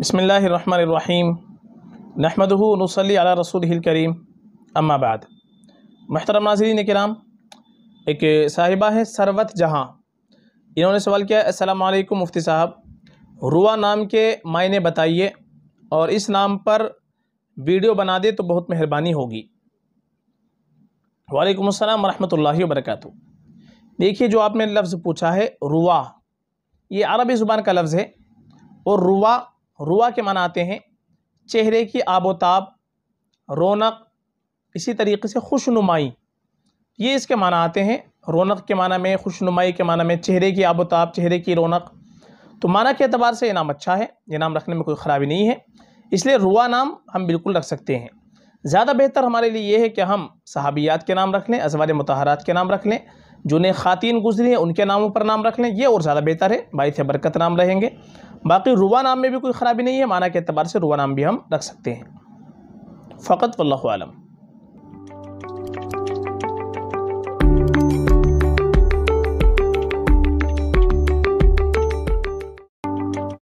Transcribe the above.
بسم اللہ الرحمن الرحیم نحمده نصلی علی رسول الكریم اما بعد محترم ناظرین اکرام ایک صاحبہ ہے سروت جہاں انہوں نے سوال کیا السلام علیکم مفتی صاحب روا نام کے معنی بتائیے اور اس نام پر ویڈیو بنا دے تو بہت مہربانی ہوگی وعلیکم السلام ورحمۃ اللہ وبرکاتہ دیکھیے جو آپ نے لفظ پوچھا ہے روا یہ عربی زبان کا لفظ ہے اور روا روا کے معنی آتے ہیں چہرے کی آب و تاب رونق اسی طریقے سے خوشنمائی یہ اس کے معنی آتے ہیں رونق کے معنی میں خوش نمائی کے معنی میں چہرے کی آب و تاب چہرے کی رونق تو معنی کے اعتبار سے یہ نام اچھا ہے یہ نام رکھنے میں کوئی خرابی نہیں ہے اس لیے روا نام ہم بالکل رکھ سکتے ہیں زیادہ بہتر ہمارے لیے یہ ہے کہ ہم صحابیات کے نام رکھ لیں ازوار متحرات کے نام رکھ لیں جو نے خواتین گزری ہیں ان کے ناموں پر نام رکھ لیں یہ اور زیادہ بہتر ہے باعث برکت نام رہیں گے باقی روا نام میں بھی کوئی خرابی نہیں ہے معنی کے اعتبار سے روا نام بھی ہم رکھ سکتے ہیں فقط واللہ عالم